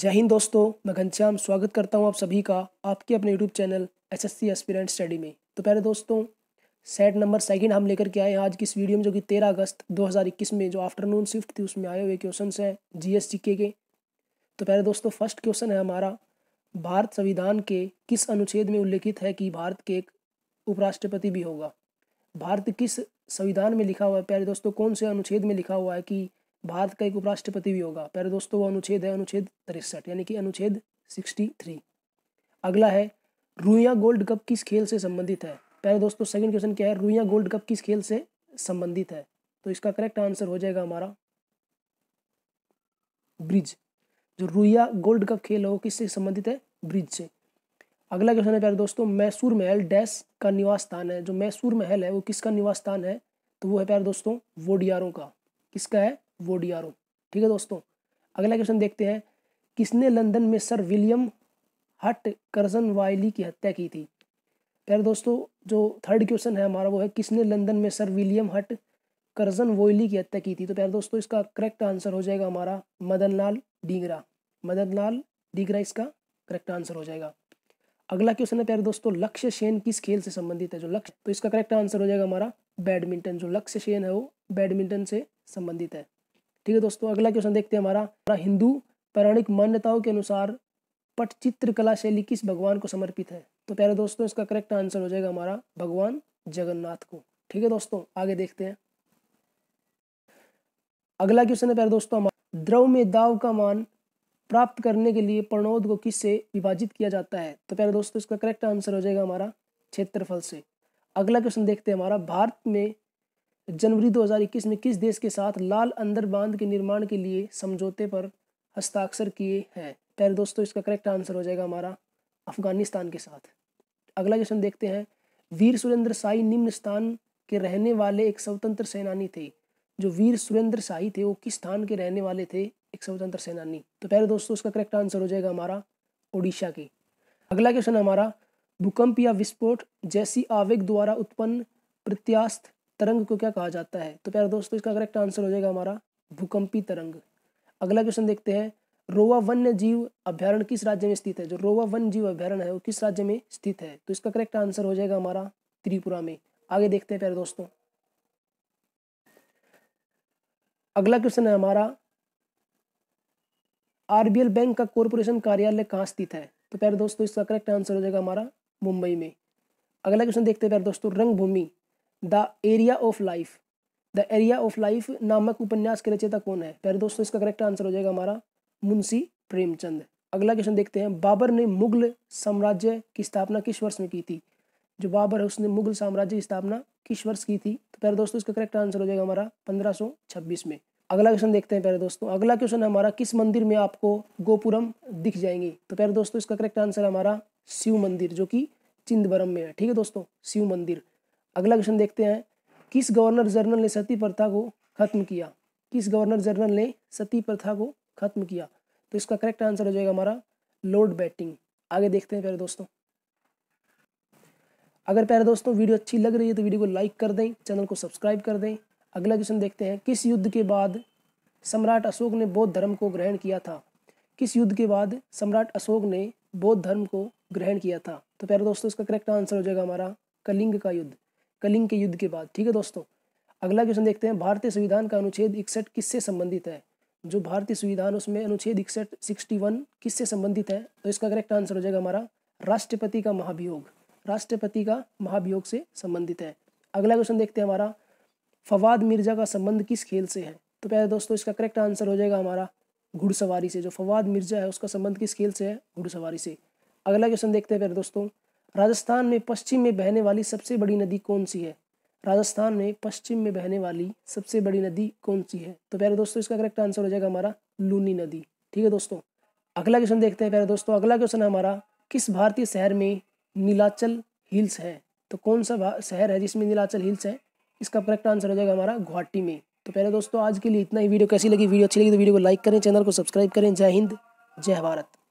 जय हिंद दोस्तों मैं घनश्याम स्वागत करता हूं आप सभी का आपके अपने YouTube channel S S C study में तो पहले दोस्तों सेट नंबर सेकंड हम लेकर के आए हैं आज की इस वीडियो में जो कि तेरह अगस्त 2021 में जो आफ्टरनून शिफ्ट थी उसमें आए हुए क्वेश्चन हैं जी एस के तो पहले दोस्तों फर्स्ट क्वेश्चन है हमारा भारत संविधान के किस अनुच्छेद में उल्लेखित है कि भारत के एक उपराष्ट्रपति भी होगा भारत किस संविधान में लिखा हुआ है प्यारे दोस्तों कौन से अनुच्छेद में लिखा हुआ है कि भारत का एक उपराष्ट्रपति भी होगा पहले दोस्तों वो अनुच्छेद है अनुच्छेद तिरसठ यानी कि अनुच्छेद सिक्सटी थ्री अगला है रूया गोल्ड कप किस खेल से संबंधित है पहले दोस्तों सेकंड क्वेश्चन क्या है रूया गोल्ड कप किस खेल से संबंधित है तो इसका करेक्ट आंसर हो जाएगा हमारा ब्रिज जो रूया गोल्ड कप खेल है वो किससे संबंधित है ब्रिज से अगला क्वेश्चन है प्यारे दोस्तों मैसूर महल डैश का निवास स्थान है जो मैसूर महल है वो किसका निवास स्थान है तो वो है प्यारे दोस्तों वोडियारों का किसका है वोडियारो ठीक है दोस्तों अगला क्वेश्चन देखते हैं किसने लंदन में sir William Hutt Curzon Wyllie की हत्या की थी प्यारे दोस्तों जो थर्ड क्वेश्चन है हमारा वो है किसने लंदन में सर विलियम हट करजन वोयली की हत्या की थी तो प्यारे दोस्तों इसका करेक्ट आंसर हो जाएगा हमारा मदन लाल डीगरा मदन लाल डीगरा इसका करेक्ट आंसर हो जाएगा अगला क्वेश्चन है प्यारे दोस्तों लक्ष्य सेन किस खेल से संबंधित है जो लक्ष्य तो इसका करेक्ट आंसर हो जाएगा हमारा बैडमिंटन जो लक्ष्य सेन है वो बैडमिंटन से संबंधित है ठीक है दोस्तों अगला क्वेश्चन देखते हैं हमारा हमारा हिंदू पौराणिक मान्यताओं के अनुसार पट चित्रकला शैली किस भगवान को समर्पित है तो प्यारे दोस्तों इसका करेक्ट आंसर हो जाएगा हमारा भगवान जगन्नाथ को ठीक है दोस्तों आगे देखते हैं अगला क्वेश्चन है प्यारे दोस्तों हमारा द्रव में दाव का मान प्राप्त करने के लिए प्रणोद को किससे विभाजित किया जाता है तो प्यारे दोस्तों इसका करेक्ट आंसर हो जाएगा हमारा क्षेत्रफल से अगला क्वेश्चन देखते हैं हमारा भारत में जनवरी 2021 में किस देश के साथ लाल अंदर बांध के निर्माण के लिए समझौते पर हस्ताक्षर किए हैं पहले दोस्तों इसका करेक्ट आंसर हो जाएगा हमारा अफगानिस्तान के साथ अगला क्वेश्चन देखते हैं वीर सुरेंद्र साई निम्न स्थान के रहने वाले एक स्वतंत्र सेनानी थे जो वीर सुरेंद्र साई थे वो किस स्थान के रहने वाले थे एक स्वतंत्र सेनानी तो पहले दोस्तों इसका करेक्ट आंसर हो जाएगा हमारा ओडिशा के अगला क्वेश्चन हमारा भूकंप या विस्फोट जैसी आवेग द्वारा उत्पन्न प्रत्यास्थ तरंग को क्या कहा जाता है तो प्यारे दोस्तों इसका करेक्ट आंसर हो जाएगा हमारा भूकंपी तरंग अगला क्वेश्चन देखते हैं रोवा वन्य जीव अभ्यारण किस राज्य में स्थित है जो रोवा वन्य जीव अभ्यारण है वो किस राज्य में स्थित है तो इसका करेक्ट आंसर हो जाएगा हमारा त्रिपुरा में आगे देखते हैं प्यारे दोस्तों अगला क्वेश्चन है हमारा आरबीएल बैंक का कॉरपोरेशन कार्यालय कहाँ स्थित है तो प्यारे दोस्तों इसका करेक्ट आंसर हो जाएगा हमारा मुंबई में अगला क्वेश्चन देखते हैं प्यारे दोस्तों Rangbhoomi the arena of life the arena of life नामक उपन्यास के रचयिता कौन है प्यारे दोस्तों इसका करेक्ट आंसर हो जाएगा हमारा मुंशी प्रेमचंद अगला क्वेश्चन देखते हैं बाबर ने मुगल साम्राज्य की स्थापना किस वर्ष में की थी जो बाबर है उसने मुगल साम्राज्य की स्थापना किस वर्ष की थी तो प्यारे दोस्तों इसका करेक्ट आंसर हो जाएगा हमारा पंद्रह में अगला क्वेश्चन देखते हैं प्यारे दोस्तों अगला क्वेश्चन हमारा किस मंदिर में आपको गोपुरम दिख जाएंगे तो प्यारे दोस्तों इसका करेक्ट आंसर हमारा शिव मंदिर जो कि चिंदवरम में है ठीक है दोस्तों शिव मंदिर अगला क्वेश्चन देखते हैं किस गवर्नर जनरल ने सती प्रथा को खत्म किया किस गवर्नर जनरल ने सती प्रथा को खत्म किया तो इसका करेक्ट आंसर हो जाएगा हमारा लॉर्ड बैटिंग आगे देखते हैं प्यारे दोस्तों अगर प्यारे दोस्तों वीडियो अच्छी लग रही है तो वीडियो को लाइक कर दें चैनल को सब्सक्राइब कर दें अगला क्वेश्चन देखते हैं किस युद्ध के बाद सम्राट अशोक ने बौद्ध धर्म को ग्रहण किया था किस युद्ध के बाद सम्राट अशोक ने बौद्ध धर्म को ग्रहण किया था तो प्यारे दोस्तों इसका करेक्ट आंसर हो जाएगा हमारा कलिंग का युद्ध कलिंग के युद्ध के बाद ठीक है दोस्तों अगला क्वेश्चन देखते हैं भारतीय संविधान का अनुच्छेद इकसठ किससे संबंधित है जो भारतीय संविधान उसमें अनुच्छेद इकसठ सिक्सटी वन किससे संबंधित है तो इसका करेक्ट आंसर हो जाएगा हमारा राष्ट्रपति का महाभियोग राष्ट्रपति का महाभियोग से संबंधित है अगला क्वेश्चन देखते हैं हमारा फवाद मिर्जा का संबंध किस खेल से है तो पहले दोस्तों इसका करेक्ट आंसर हो जाएगा हमारा घुड़सवारी से जो फवाद मिर्जा है उसका संबंध किस खेल से है घुड़सवारी से अगला क्वेश्चन देखते हैं प्यारे दोस्तों राजस्थान में पश्चिम में बहने वाली सबसे बड़ी नदी कौन सी है राजस्थान में पश्चिम में बहने वाली सबसे बड़ी नदी कौन सी है तो प्यारे दोस्तों इसका करेक्ट आंसर हो जाएगा हमारा लूनी नदी ठीक है दोस्तों अगला क्वेश्चन देखते हैं प्यारे दोस्तों अगला क्वेश्चन है हमारा किस भारतीय शहर में नीलाचल हिल्स है तो कौन सा शहर है जिसमें नीलाचल हिल्स है इसका करेक्ट आंसर हो जाएगा हमारा गुवाहाटी में तो प्यारे दोस्तों आज के लिए इतना ही वीडियो कैसी लगी वीडियो अच्छी लगी तो वीडियो को लाइक करें चैनल को सब्सक्राइब करें जय हिंद जय भारत